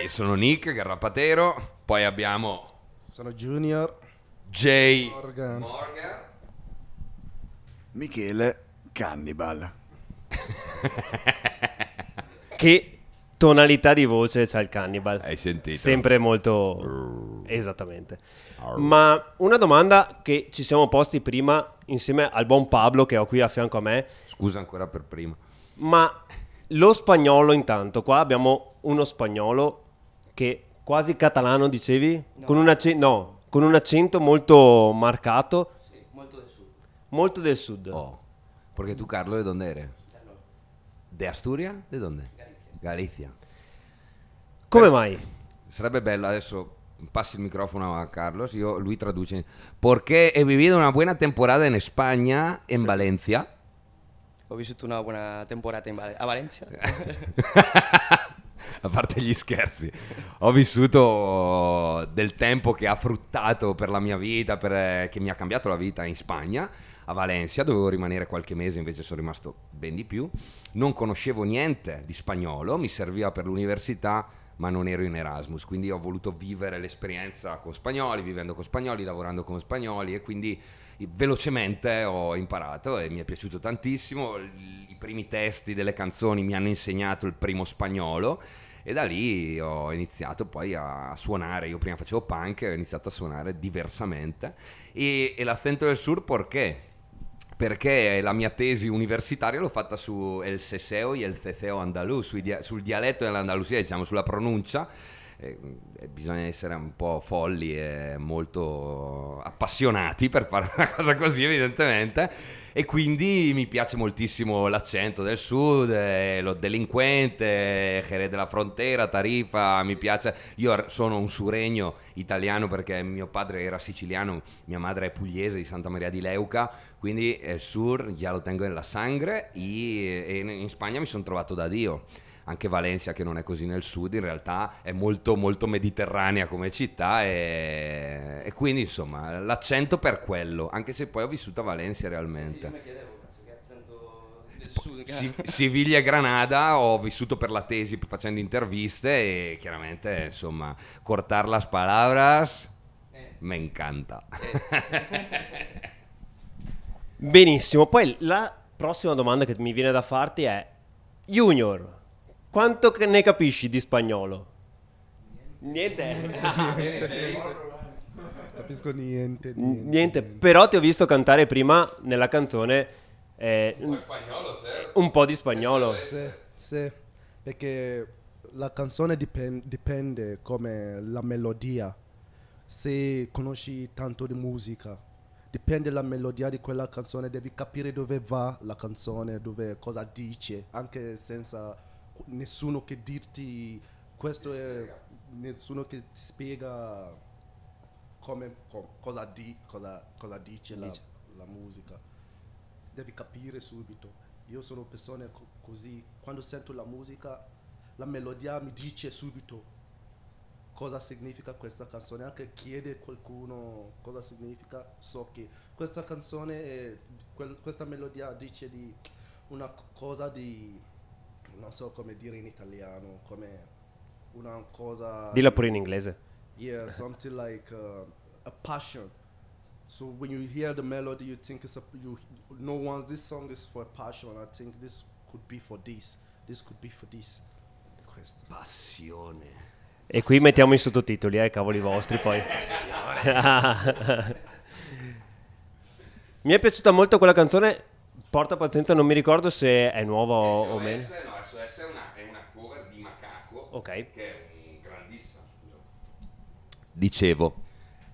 Io sono Nick Garrapatero, poi abbiamo... Sono Junior. J. Morgan. Morgan. Michele Cannibal. che tonalità di voce c'ha il Cannibal. Hai sentito? Sempre molto... Esattamente. Brrr. Ma una domanda che ci siamo posti prima insieme al buon Pablo che ho qui a fianco a me. Scusa ancora per prima. Ma lo spagnolo intanto, qua abbiamo uno spagnolo che quasi catalano dicevi? No. Con, un acce- no, con, un accento molto marcato. Sì, molto del sud. Molto del sud. Oh, perché tu Carlo de dove eri? De Asturias? De dove? Galizia. Galizia. Come Beh, mai? Sarebbe bello adesso passi il microfono a Carlos, io, lui traduce. Perché he vivido una buona temporada in Spagna, in Valencia ho vissuto una buona temporata Val- a Valencia. a parte gli scherzi, ho vissuto del tempo che ha fruttato per la mia vita, per, eh, che mi ha cambiato la vita in Spagna, a Valencia, dovevo rimanere qualche mese, invece sono rimasto ben di più. Non conoscevo niente di spagnolo, mi serviva per l'università, ma non ero in Erasmus, quindi ho voluto vivere l'esperienza con spagnoli, vivendo con spagnoli, lavorando con spagnoli e quindi velocemente ho imparato e mi è piaciuto tantissimo. I primi testi delle canzoni mi hanno insegnato il primo spagnolo e da lì ho iniziato poi a suonare, io prima facevo punk e ho iniziato a suonare diversamente e, e l'accento del sur perché? Perché la mia tesi universitaria l'ho fatta su El Seseo e El Ceseo Andalus, sul dialetto dell'Andalusia, diciamo sulla pronuncia eh, bisogna essere un po' folli e molto appassionati per fare una cosa così evidentemente e quindi mi piace moltissimo l'accento del sud, eh, lo delinquente, Jerez della frontera, Tarifa, mi piace, io sono un suregno italiano perché mio padre era siciliano, mia madre è pugliese di Santa Maria di Leuca, quindi il sur già lo tengo nella sangre e in Spagna mi sono trovato da Dio anche Valencia che non è così nel sud in realtà è molto molto mediterranea come città e, e quindi insomma l'accento per quello, anche se poi ho vissuto a Valencia realmente. Sì, cioè, Sud, Siviglia e Granada ho vissuto per la tesi facendo interviste e chiaramente insomma cortar las palabras eh. me encanta eh. benissimo poi la prossima domanda che mi viene da farti è Junior quanto ne capisci di spagnolo? Niente. niente. Capisco niente, niente. Niente, però ti ho visto cantare prima nella canzone eh, un, po spagnolo, certo. un, po di spagnolo. Sì, sì, perché la canzone dipende, dipende come la melodia. Se conosci tanto di musica, dipende dalla melodia di quella canzone, devi capire dove va la canzone, dove, cosa dice, anche senza nessuno che dirti questo è nessuno che ti spiega come, com, cosa, di, cosa, cosa, dice, dice. La, musica devi capire subito io sono persone co- così quando sento la musica la melodia mi dice subito cosa significa questa canzone anche chiede a qualcuno cosa significa so che questa canzone è, quel, questa melodia dice di una cosa di non so come dire in italiano, come una cosa... Dillo pure in inglese. Yeah, something like uh, a passion. So when you hear the melody, you think it's a, you, you no know, once this song is for passion. I think this could be for this, this could be for this. Questa. Passione. E qui mettiamo i sottotitoli, eh, cavoli vostri poi. Mi è piaciuta molto quella canzone, porta pazienza, non mi ricordo se è nuova o meno. Ok. Che è un grandissimo, scusa. Dicevo,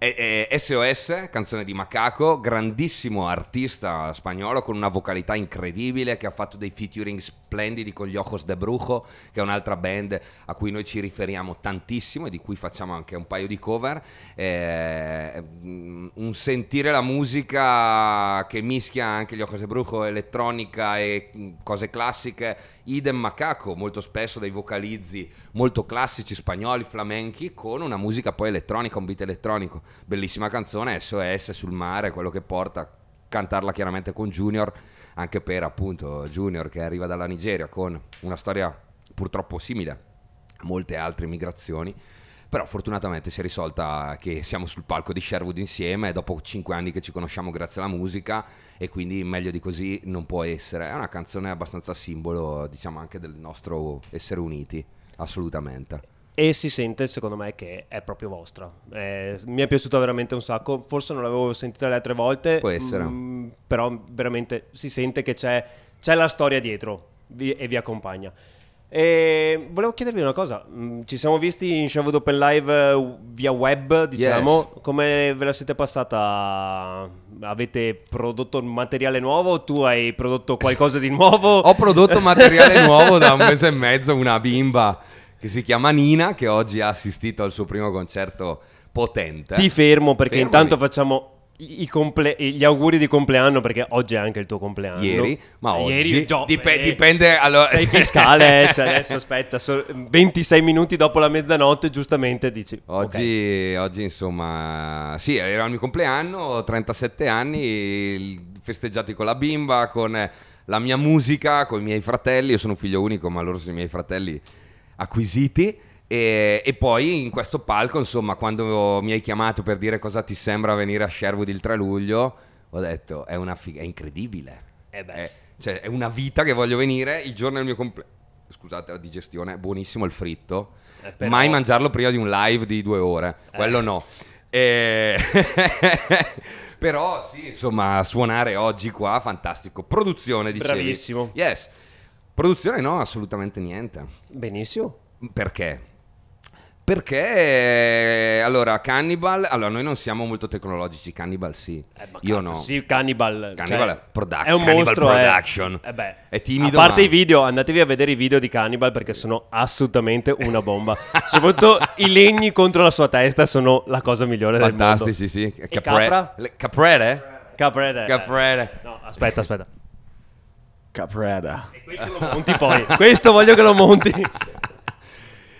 e, e, SOS, canzone di Macaco, grandissimo artista spagnolo con una vocalità incredibile che ha fatto dei featuring splendidi con gli Ojos de Brujo, che è un'altra band a cui noi ci riferiamo tantissimo e di cui facciamo anche un paio di cover. Eh, mm, un sentire la musica che mischia anche gli Ojos de Brujo, elettronica e mm, cose classiche. Idem Macaco, molto spesso dei vocalizzi molto classici spagnoli, flamenchi, con una musica poi elettronica, un beat elettronico bellissima canzone, SOS sul mare, quello che porta, cantarla chiaramente con Junior, anche per appunto Junior che arriva dalla Nigeria con una storia purtroppo simile a molte altre migrazioni. Però fortunatamente si è risolta che siamo sul palco di Sherwood insieme, dopo cinque anni che ci conosciamo grazie alla musica e quindi meglio di così non può essere. È una canzone abbastanza simbolo, diciamo, anche del nostro essere uniti, assolutamente e si sente secondo me che è proprio vostra. Eh, mi è piaciuta veramente un sacco, forse non l'avevo sentita le altre volte, Può essere. Mh, mm, però veramente si sente che c'è, c'è la storia dietro vi, e vi accompagna. E volevo chiedervi una cosa, mm, ci siamo visti in Shavu Open Live uh, via web, diciamo, yes. come ve la siete passata? Avete prodotto materiale nuovo? Tu hai prodotto qualcosa di nuovo? Ho prodotto materiale nuovo da un mese e mezzo, una bimba che si chiama Nina, che oggi ha assistito al suo primo concerto potente. Ti fermo perché Fermami. intanto facciamo Comple- gli auguri di compleanno perché oggi è anche il tuo compleanno. Ieri, ma oggi Ieri, gio- dip- eh, dipende. Allora... Sei fiscale, eh, cioè adesso aspetta, so- 26 minuti dopo la mezzanotte, giustamente dici. Oggi, okay. oggi, insomma, sì, era il mio compleanno, 37 anni, festeggiati con la bimba, con la mia musica, con i miei fratelli. Io sono un figlio unico, ma loro sono i miei fratelli acquisiti. E, e, poi in questo palco, insomma, quando mi hai chiamato per dire cosa ti sembra venire a Sherwood il 3 luglio, ho detto è una figa, è incredibile. Eh è, cioè, è una vita che voglio venire il giorno del mio compleanno. Scusate la digestione, è buonissimo il fritto. Eh, però... Mai mangiarlo prima di un live di due ore, eh. quello no. E... però sì, insomma, suonare oggi qua, fantastico. Produzione di Bravissimo. Yes. Produzione no, assolutamente niente. Benissimo. Perché? Perché allora Cannibal, allora noi non siamo molto tecnologici, Cannibal sì. Eh, Io cazzo, no. Sì, Cannibal. Cannibal cioè, produc- è un Cannibal mostro, eh. Production. È, eh beh, è timido. A parte ma... i video, andatevi a vedere i video di Cannibal perché sono assolutamente una bomba. Soprattutto i legni contro la sua testa sono la cosa migliore del mondo. Fantastici, sì. Capre- capra? Le- caprere? Caprere. Caprere. caprere. Eh. No, aspetta, aspetta. Caprera. E questo lo monti poi. questo voglio che lo monti.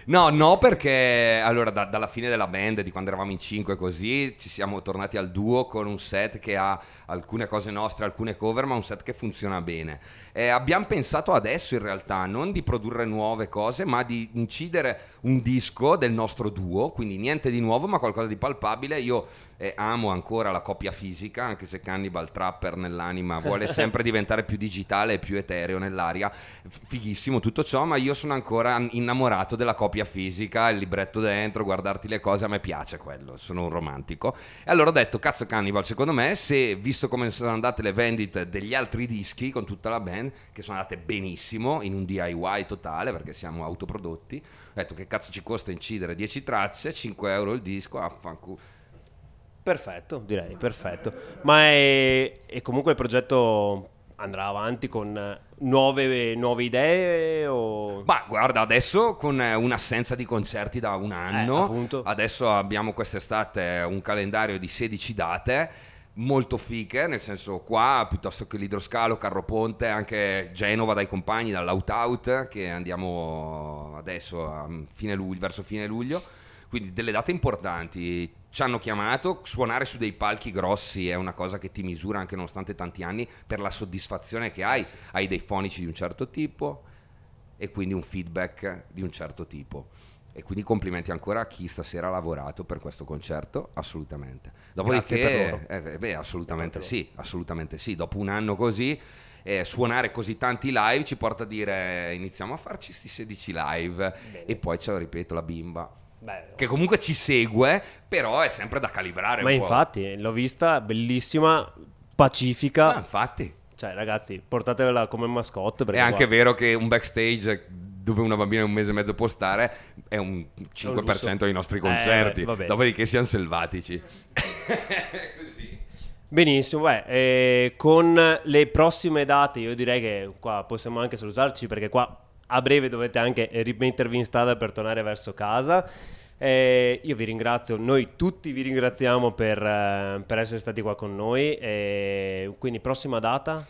No, no, perché allora da, dalla fine della band, di quando eravamo in 5 così, ci siamo tornati al duo con un set che ha alcune cose nostre, alcune cover, ma un set che funziona bene eh, abbiamo pensato adesso in realtà non di produrre nuove cose, ma di incidere un disco del nostro duo, quindi niente di nuovo, ma qualcosa di palpabile. Io eh, amo ancora la coppia fisica, anche se Cannibal Trapper nell'anima vuole sempre diventare più digitale e più etereo nell'aria. Fighissimo tutto ciò, ma io sono ancora innamorato della coppia fisica, il libretto dentro, guardarti le cose, a me piace quello, sono un romantico. E allora ho detto, cazzo Cannibal, secondo me, se visto come sono andate le vendite degli altri dischi con tutta la band, che sono andate benissimo in un DIY totale perché siamo autoprodotti. Ho detto che cazzo ci costa incidere 10 tracce, 5 euro il disco, affanculo. Ah, perfetto, direi, perfetto. Ma è, è comunque il progetto andrà avanti con eh, nuove, nuove idee? O... Ma guarda, adesso con eh, un'assenza di concerti da un eh, anno, eh, adesso abbiamo quest'estate un calendario di 16 date molto fiche, nel senso qua piuttosto che l'idroscalo, Carro Ponte, anche Genova dai compagni, dall'out out che andiamo adesso fine luglio, verso fine luglio, quindi delle date importanti. Ci hanno chiamato, suonare su dei palchi grossi è una cosa che ti misura anche nonostante tanti anni per la soddisfazione che hai, hai dei fonici di un certo tipo e quindi un feedback di un certo tipo e quindi complimenti ancora a chi stasera ha lavorato per questo concerto, assolutamente. Dopodiché, eh, beh, assolutamente sì, assolutamente sì. Dopo un anno così, eh, suonare così tanti live ci porta a dire iniziamo a farci questi 16 live Bene. e poi ce lo ripeto la bimba Bello. che comunque ci segue però è sempre da calibrare ma infatti l'ho vista bellissima pacifica ma infatti cioè ragazzi portatevela come mascotte è anche qua... vero che un backstage dove una bambina in un mese e mezzo può stare è un 5% dei nostri eh, concerti. Eh, Dopodiché siamo selvatici. Così. Benissimo, beh, eh, con le prossime date io direi che qua possiamo anche salutarci perché qua a breve dovete anche rimettervi in strada per tornare verso casa. Eh, io vi ringrazio, noi tutti vi ringraziamo per, eh, per essere stati qua con noi. Eh, quindi prossima data?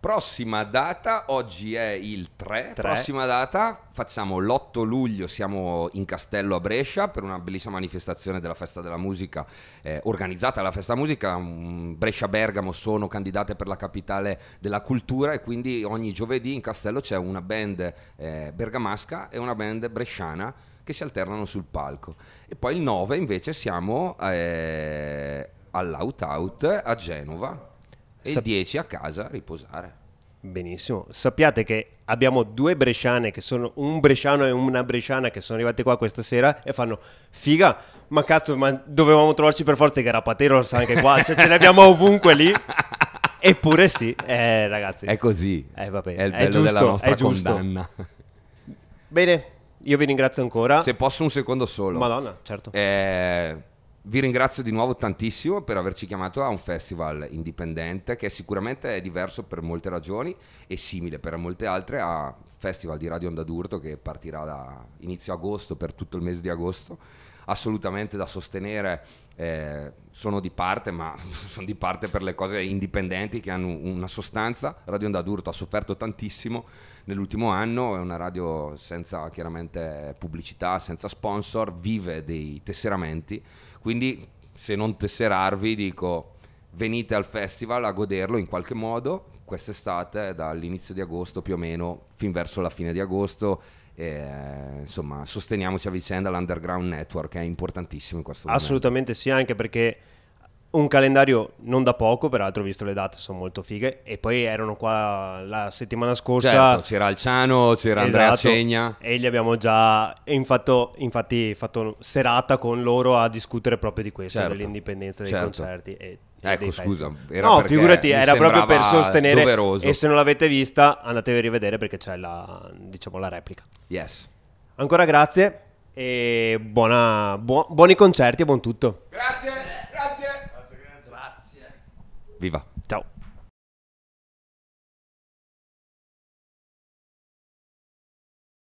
Prossima data, oggi è il 3. 3. Prossima data, facciamo l'8 luglio, siamo in Castello a Brescia per una bellissima manifestazione della Festa della Musica, eh, organizzata alla Festa Musica. Mm, Brescia Bergamo sono candidate per la capitale della cultura e quindi ogni giovedì in Castello c'è una band eh, bergamasca e una band bresciana che si alternano sul palco. E poi il 9 invece siamo eh, all'Out Out a Genova e Sap- 10 a casa a riposare. Benissimo, sappiate che abbiamo due bresciane che sono un bresciano e una bresciana che sono arrivate qua questa sera e fanno figa, ma cazzo, ma dovevamo trovarci per forza i Garapateros anche qua, cioè ce ne abbiamo ovunque lì. Eppure sì, eh, ragazzi. È così. Eh, vabbè, è il bello è giusto, della nostra è giusto. condanna. Bene, io vi ringrazio ancora. Se posso un secondo solo. Madonna, certo. Eh, vi ringrazio di nuovo tantissimo per averci chiamato a un festival indipendente che sicuramente è diverso per molte ragioni e simile per molte altre a Festival di Radio Onda d'Urto che partirà da inizio agosto per tutto il mese di agosto. Assolutamente da sostenere, eh, sono di parte, ma sono di parte per le cose indipendenti che hanno una sostanza. Radio Onda d'Urto ha sofferto tantissimo nell'ultimo anno, è una radio senza chiaramente pubblicità, senza sponsor, vive dei tesseramenti quindi se non tesserarvi dico venite al festival a goderlo in qualche modo quest'estate dall'inizio di agosto più o meno fin verso la fine di agosto e, eh, insomma sosteniamoci a vicenda l'underground network è importantissimo in questo momento assolutamente sì anche perché un calendario non da poco, peraltro, visto le date, sono molto fighe. E poi erano qua la settimana scorsa. Certo, c'era Alciano, c'era esatto, Andrea Cegna. E li abbiamo già, infatto, infatti, fatto serata con loro a discutere proprio di questo, certo, dell'indipendenza dei certo. concerti. E, e ecco, scusa, era no, figurati, era proprio per sostenere. Doveroso. E se non l'avete vista, andatevi a rivedere perché c'è la, diciamo, la replica. Yes. Ancora grazie e buona, buo, buoni concerti e buon tutto. Grazie. Viva.